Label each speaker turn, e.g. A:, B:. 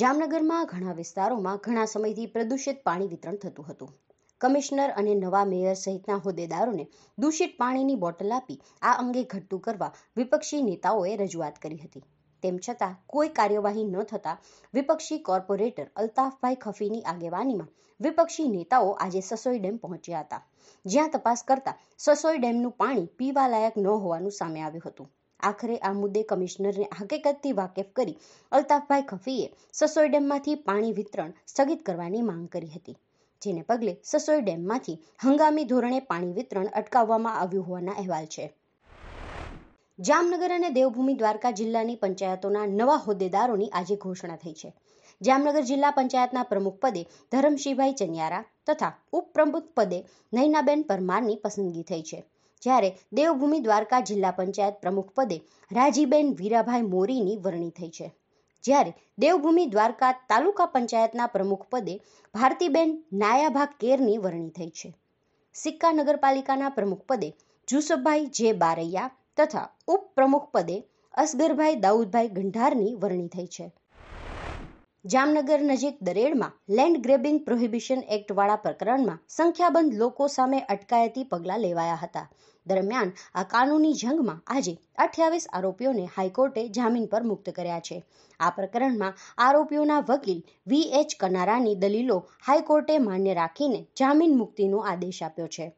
A: જામનગરમાં ઘણા વિસ્તારોમાં ઘણા સમયથી પ્રદૂષિત પાણી વિતરણ થતું હતું કમિશનર અને નવા મેયર સહિતના હોદ્દેદારોને દૂષિત પાણીની બોટલ આપી આ અંગે ઘટતું કરવા વિપક્ષી નેતાઓએ રજૂઆત કરી હતી તેમ છતાં કોઈ કાર્યવાહી ન થતાં વિપક્ષી કોર્પોરેટર અલ્તાફભાઈ ખફીની આગેવાનીમાં વિપક્ષી નેતાઓ આજે સસોઈ ડેમ પહોંચ્યા હતા જ્યાં તપાસ કરતા સસોઈ ડેમનું પાણી પીવા લાયક ન હોવાનું સામે આવ્યું હતું આખરે આ મુદ્દે કમિશનરને હકીકતથી વાકેફ કરી અલ્તાફભાઈ ખફીએ સસોઈ ડેમમાંથી પાણી વિતરણ સ્થગિત કરવાની માંગ કરી હતી જેને પગલે સસોઈ ડેમમાંથી હંગામી ધોરણે પાણી વિતરણ અટકાવવામાં આવ્યું હોવાના અહેવાલ છે જામનગર અને દેવભૂમિ દ્વારકા જિલ્લાની પંચાયતોના નવા હોદ્દેદારોની આજે ઘોષણા થઈ છે જામનગર જિલ્લા પંચાયતના પ્રમુખ પદે ધરમશીભાઈ ચનિયારા તથા ઉપપ્રમુખ પદે નૈનાબેન પરમારની પસંદગી થઈ છે જ્યારે દેવભૂમિ દ્વારકા જિલ્લા પંચાયત પ્રમુખ પદે રાજીબેન વીરાભાઈ મોરીની વરણી થઈ છે જ્યારે દેવભૂમિ દ્વારકા તાલુકા પંચાયતના પ્રમુખ પદે ભારતીબેન નાયાભા કેરની વરણી થઈ છે સિક્કા નગરપાલિકાના પ્રમુખ પદે જુસુભાઈ જે બારૈયા તથા ઉપપ્રમુખ પદે અસગરભાઈ દાઉદભાઈ ગંઢારની વરણી થઈ છે જામનગર નજીક દરેડમાં લેન્ડ ગ્રેબિંગ પ્રોહિબિશન એક્ટવાળા પ્રકરણમાં સંખ્યાબંધ લોકો સામે અટકાયતી પગલાં લેવાયા હતા દરમિયાન આ કાનૂની જંગમાં આજે અઠ્યાવીસ આરોપીઓને હાઈકોર્ટે જામીન પર મુક્ત કર્યા છે આ પ્રકરણમાં આરોપીઓના વકીલ વી એચ કનારાની દલીલો હાઈકોર્ટે માન્ય રાખીને જામીન મુક્તિનો આદેશ આપ્યો છે